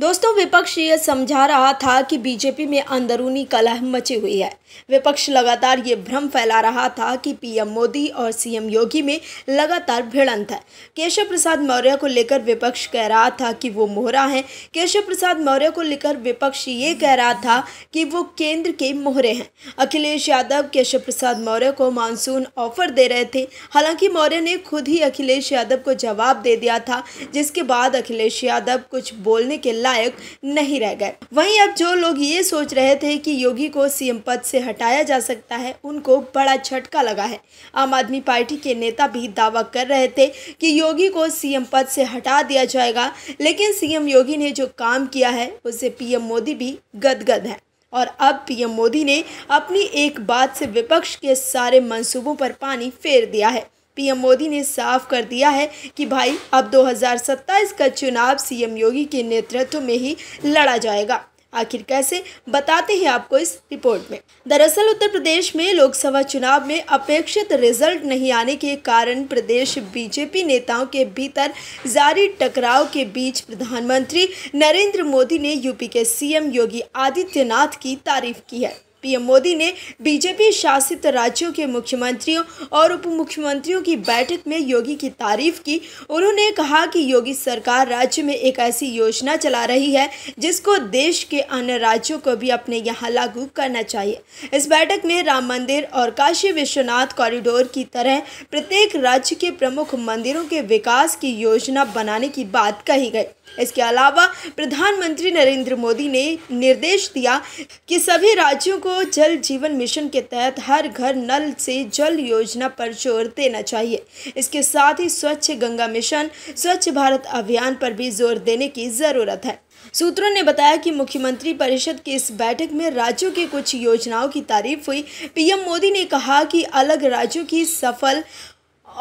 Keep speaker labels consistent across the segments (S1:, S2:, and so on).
S1: दोस्तों विपक्ष ये समझा रहा था कि बीजेपी में अंदरूनी कलह मची हुई है विपक्ष लगातार ये भ्रम फैला रहा था कि पीएम मोदी और सीएम योगी में लगातार भिड़ंत है केशव प्रसाद मौर्य को लेकर विपक्ष कह रहा था कि वो मोहरा हैं केशव प्रसाद मौर्य को लेकर विपक्ष ये कह रहा था कि वो केंद्र के मोहरे हैं अखिलेश यादव केशव प्रसाद मौर्य को मानसून ऑफर दे रहे थे हालांकि मौर्य ने खुद ही अखिलेश यादव को जवाब दे दिया था जिसके बाद अखिलेश यादव कुछ बोलने के लायक नहीं रह गए वहीं अब जो लोग ये सोच रहे थे कि योगी को सीएम पद से हटाया जा सकता है उनको बड़ा झटका लगा है आम आदमी पार्टी के नेता भी दावा कर रहे थे कि योगी को सीएम पद से हटा दिया जाएगा लेकिन सीएम योगी ने जो काम किया है उससे पीएम मोदी भी गदगद है और अब पीएम मोदी ने अपनी एक बात से विपक्ष के सारे मंसूबों पर पानी फेर दिया है पीएम मोदी ने साफ कर दिया है कि भाई अब 2027 का चुनाव सीएम योगी के नेतृत्व में ही लड़ा जाएगा आखिर कैसे बताते हैं आपको इस रिपोर्ट में दरअसल उत्तर प्रदेश में लोकसभा चुनाव में अपेक्षित रिजल्ट नहीं आने के कारण प्रदेश बीजेपी नेताओं के भीतर जारी टकराव के बीच प्रधानमंत्री नरेंद्र मोदी ने यूपी के सीएम योगी आदित्यनाथ की तारीफ की है पीएम मोदी ने बीजेपी शासित राज्यों के मुख्यमंत्रियों और उप मुख्यमंत्रियों की बैठक में योगी की तारीफ की उन्होंने कहा कि योगी सरकार राज्य में एक ऐसी योजना चला रही है जिसको देश के अन्य राज्यों को भी अपने यहाँ लागू करना चाहिए इस बैठक में राम मंदिर और काशी विश्वनाथ कॉरिडोर की तरह प्रत्येक राज्य के प्रमुख मंदिरों के विकास की योजना बनाने की बात कही गई इसके अलावा प्रधानमंत्री नरेंद्र मोदी ने निर्देश दिया कि सभी राज्यों को जल जीवन मिशन के तहत हर घर नल से जल योजना पर जोर देना चाहिए इसके साथ ही स्वच्छ गंगा मिशन स्वच्छ भारत अभियान पर भी जोर देने की ज़रूरत है सूत्रों ने बताया कि मुख्यमंत्री परिषद की इस बैठक में राज्यों के कुछ योजनाओं की तारीफ हुई पीएम मोदी ने कहा कि अलग राज्यों की सफल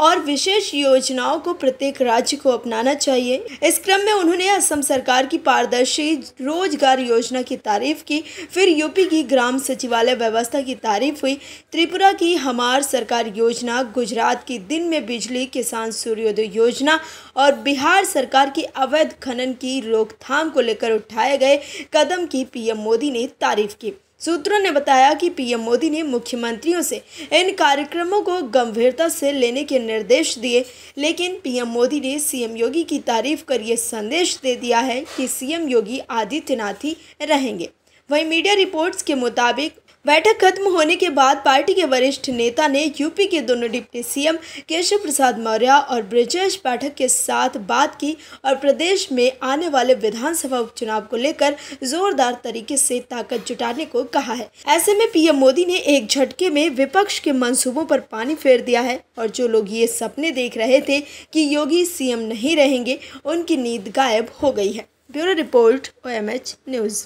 S1: और विशेष योजनाओं को प्रत्येक राज्य को अपनाना चाहिए इस क्रम में उन्होंने असम सरकार की पारदर्शी रोजगार योजना की तारीफ की फिर यूपी की ग्राम सचिवालय व्यवस्था की तारीफ हुई त्रिपुरा की हमार सरकार योजना गुजरात की दिन में बिजली किसान सूर्योदय योजना और बिहार सरकार की अवैध खनन की रोकथाम को लेकर उठाए गए कदम की पीएम मोदी ने तारीफ की सूत्रों ने बताया कि पीएम मोदी ने मुख्यमंत्रियों से इन कार्यक्रमों को गंभीरता से लेने के निर्देश दिए लेकिन पीएम मोदी ने सीएम योगी की तारीफ कर ये संदेश दे दिया है कि सीएम योगी आदित्यनाथ ही रहेंगे वहीं मीडिया रिपोर्ट्स के मुताबिक बैठक खत्म होने के बाद पार्टी के वरिष्ठ नेता ने यूपी के दोनों डिप्टी सीएम केशव प्रसाद मौर्य और ब्रजेश पाठक के साथ बात की और प्रदेश में आने वाले विधानसभा उपचुनाव को लेकर जोरदार तरीके से ताकत जुटाने को कहा है ऐसे में पीएम मोदी ने एक झटके में विपक्ष के मंसूबों पर पानी फेर दिया है और जो लोग ये सपने देख रहे थे कि योगी सीएम नहीं रहेंगे उनकी नींद गायब हो गई है ब्यूरो रिपोर्ट ओ न्यूज़